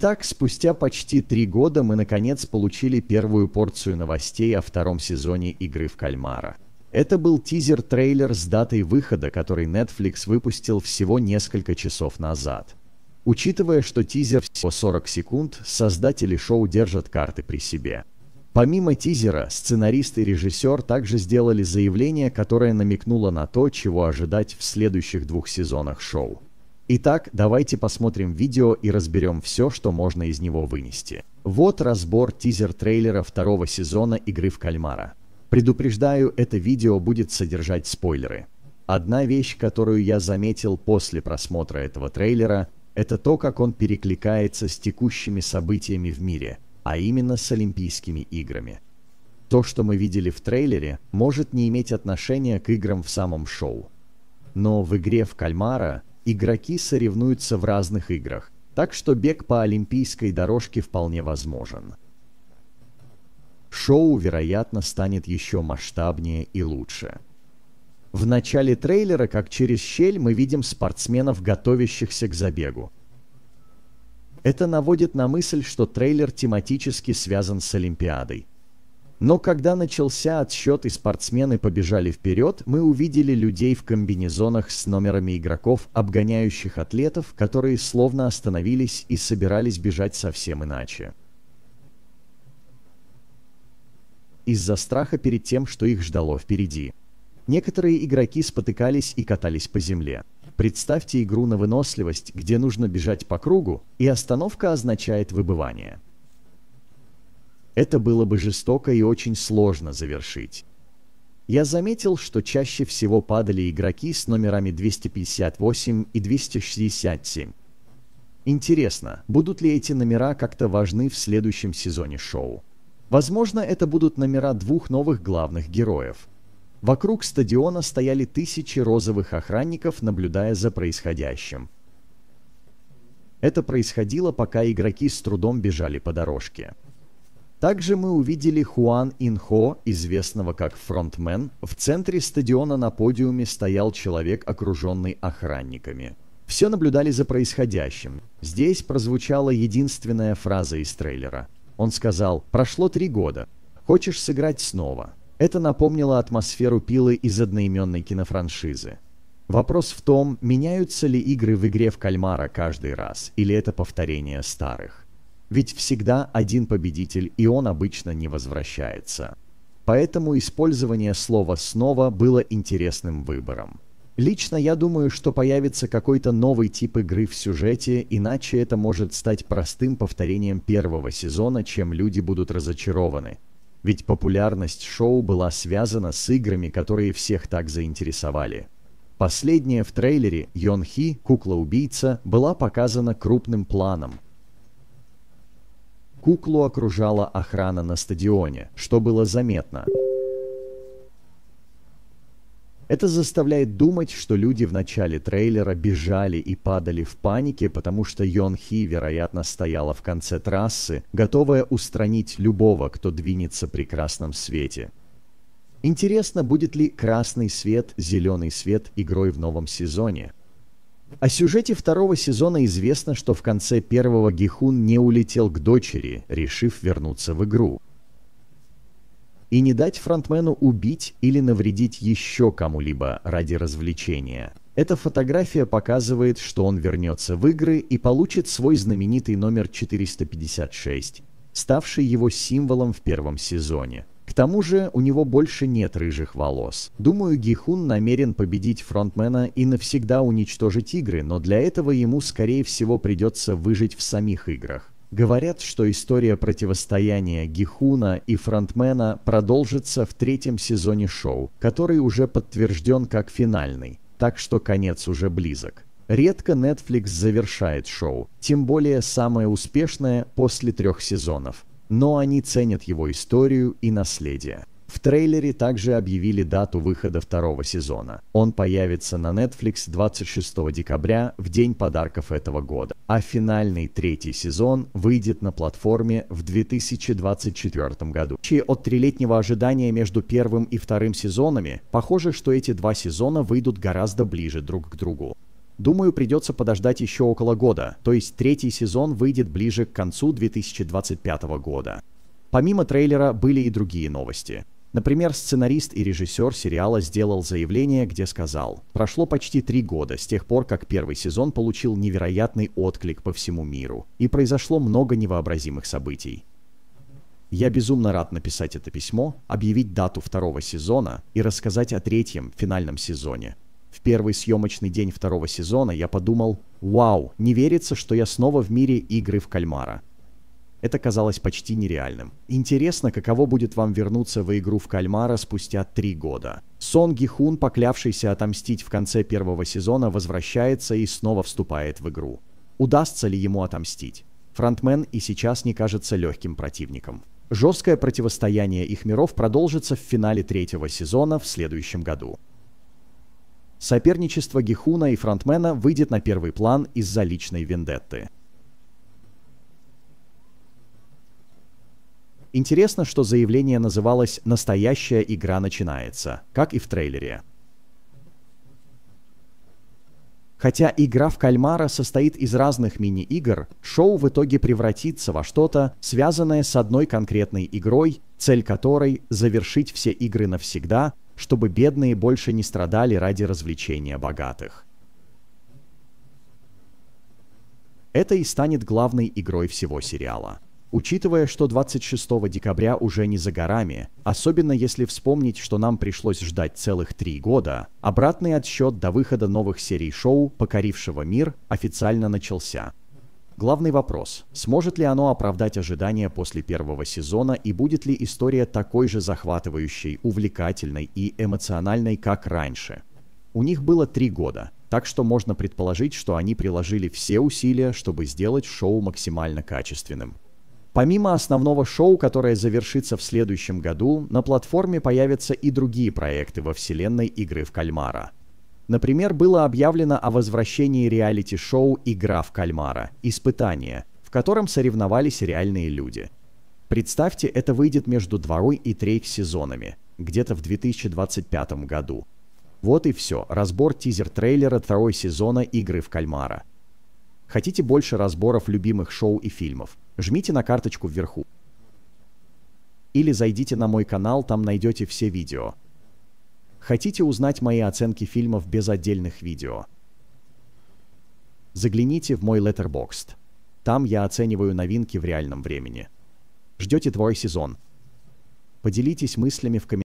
Итак, спустя почти три года мы наконец получили первую порцию новостей о втором сезоне «Игры в кальмара». Это был тизер-трейлер с датой выхода, который Netflix выпустил всего несколько часов назад. Учитывая, что тизер всего 40 секунд, создатели шоу держат карты при себе. Помимо тизера, сценарист и режиссер также сделали заявление, которое намекнуло на то, чего ожидать в следующих двух сезонах шоу. Итак, давайте посмотрим видео и разберем все, что можно из него вынести. Вот разбор тизер-трейлера второго сезона «Игры в кальмара». Предупреждаю, это видео будет содержать спойлеры. Одна вещь, которую я заметил после просмотра этого трейлера, это то, как он перекликается с текущими событиями в мире, а именно с Олимпийскими играми. То, что мы видели в трейлере, может не иметь отношения к играм в самом шоу. Но в игре в кальмара игроки соревнуются в разных играх, так что бег по олимпийской дорожке вполне возможен. Шоу, вероятно, станет еще масштабнее и лучше. В начале трейлера, как через щель, мы видим спортсменов, готовящихся к забегу. Это наводит на мысль, что трейлер тематически связан с Олимпиадой – но когда начался отсчет и спортсмены побежали вперед, мы увидели людей в комбинезонах с номерами игроков, обгоняющих атлетов, которые словно остановились и собирались бежать совсем иначе. Из-за страха перед тем, что их ждало впереди. Некоторые игроки спотыкались и катались по земле. Представьте игру на выносливость, где нужно бежать по кругу, и остановка означает выбывание. Это было бы жестоко и очень сложно завершить. Я заметил, что чаще всего падали игроки с номерами 258 и 267. Интересно, будут ли эти номера как-то важны в следующем сезоне шоу? Возможно, это будут номера двух новых главных героев. Вокруг стадиона стояли тысячи розовых охранников, наблюдая за происходящим. Это происходило, пока игроки с трудом бежали по дорожке. Также мы увидели Хуан Инхо, известного как фронтмен. В центре стадиона на подиуме стоял человек, окруженный охранниками. Все наблюдали за происходящим. Здесь прозвучала единственная фраза из трейлера. Он сказал «Прошло три года. Хочешь сыграть снова?» Это напомнило атмосферу пилы из одноименной кинофраншизы. Вопрос в том, меняются ли игры в игре в кальмара каждый раз, или это повторение старых. Ведь всегда один победитель, и он обычно не возвращается. Поэтому использование слова «снова» было интересным выбором. Лично я думаю, что появится какой-то новый тип игры в сюжете, иначе это может стать простым повторением первого сезона, чем люди будут разочарованы. Ведь популярность шоу была связана с играми, которые всех так заинтересовали. Последняя в трейлере, Йон Хи, кукла-убийца, была показана крупным планом, Куклу окружала охрана на стадионе, что было заметно. Это заставляет думать, что люди в начале трейлера бежали и падали в панике, потому что Йон Хи, вероятно, стояла в конце трассы, готовая устранить любого, кто двинется при красном свете. Интересно, будет ли красный свет, зеленый свет игрой в новом сезоне. О сюжете второго сезона известно, что в конце первого Гихун не улетел к дочери, решив вернуться в игру. И не дать фронтмену убить или навредить еще кому-либо ради развлечения. Эта фотография показывает, что он вернется в игры и получит свой знаменитый номер 456, ставший его символом в первом сезоне тому же у него больше нет рыжих волос. Думаю, Гихун намерен победить фронтмена и навсегда уничтожить игры, но для этого ему, скорее всего, придется выжить в самих играх. Говорят, что история противостояния Гихуна и фронтмена продолжится в третьем сезоне шоу, который уже подтвержден как финальный, так что конец уже близок. Редко Netflix завершает шоу, тем более самое успешное после трех сезонов но они ценят его историю и наследие. В трейлере также объявили дату выхода второго сезона. Он появится на Netflix 26 декабря, в день подарков этого года. А финальный третий сезон выйдет на платформе в 2024 году. В От трилетнего ожидания между первым и вторым сезонами, похоже, что эти два сезона выйдут гораздо ближе друг к другу. Думаю, придется подождать еще около года, то есть третий сезон выйдет ближе к концу 2025 года. Помимо трейлера были и другие новости. Например, сценарист и режиссер сериала сделал заявление, где сказал «Прошло почти три года с тех пор, как первый сезон получил невероятный отклик по всему миру, и произошло много невообразимых событий. Я безумно рад написать это письмо, объявить дату второго сезона и рассказать о третьем, финальном сезоне, в первый съемочный день второго сезона я подумал «Вау, не верится, что я снова в мире игры в кальмара». Это казалось почти нереальным. Интересно, каково будет вам вернуться в игру в кальмара спустя три года. Сон Гихун, поклявшийся отомстить в конце первого сезона, возвращается и снова вступает в игру. Удастся ли ему отомстить? Фронтмен и сейчас не кажется легким противником. Жесткое противостояние их миров продолжится в финале третьего сезона в следующем году. Соперничество Гихуна и фронтмена выйдет на первый план из-за личной вендетты. Интересно, что заявление называлось «Настоящая игра начинается», как и в трейлере. Хотя игра в кальмара состоит из разных мини-игр, шоу в итоге превратится во что-то, связанное с одной конкретной игрой, цель которой — завершить все игры навсегда чтобы бедные больше не страдали ради развлечения богатых. Это и станет главной игрой всего сериала. Учитывая, что 26 декабря уже не за горами, особенно если вспомнить, что нам пришлось ждать целых три года, обратный отсчет до выхода новых серий шоу, покорившего мир, официально начался. Главный вопрос – сможет ли оно оправдать ожидания после первого сезона и будет ли история такой же захватывающей, увлекательной и эмоциональной, как раньше? У них было три года, так что можно предположить, что они приложили все усилия, чтобы сделать шоу максимально качественным. Помимо основного шоу, которое завершится в следующем году, на платформе появятся и другие проекты во вселенной игры в кальмара – Например, было объявлено о возвращении реалити-шоу «Игра в кальмара» — «Испытание», в котором соревновались реальные люди. Представьте, это выйдет между дворой и трейк сезонами, где-то в 2025 году. Вот и все, разбор тизер-трейлера второй сезона «Игры в кальмара». Хотите больше разборов любимых шоу и фильмов? Жмите на карточку вверху. Или зайдите на мой канал, там найдете все видео. Хотите узнать мои оценки фильмов без отдельных видео? Загляните в мой Letterboxd. Там я оцениваю новинки в реальном времени. Ждете твой сезон. Поделитесь мыслями в комментариях.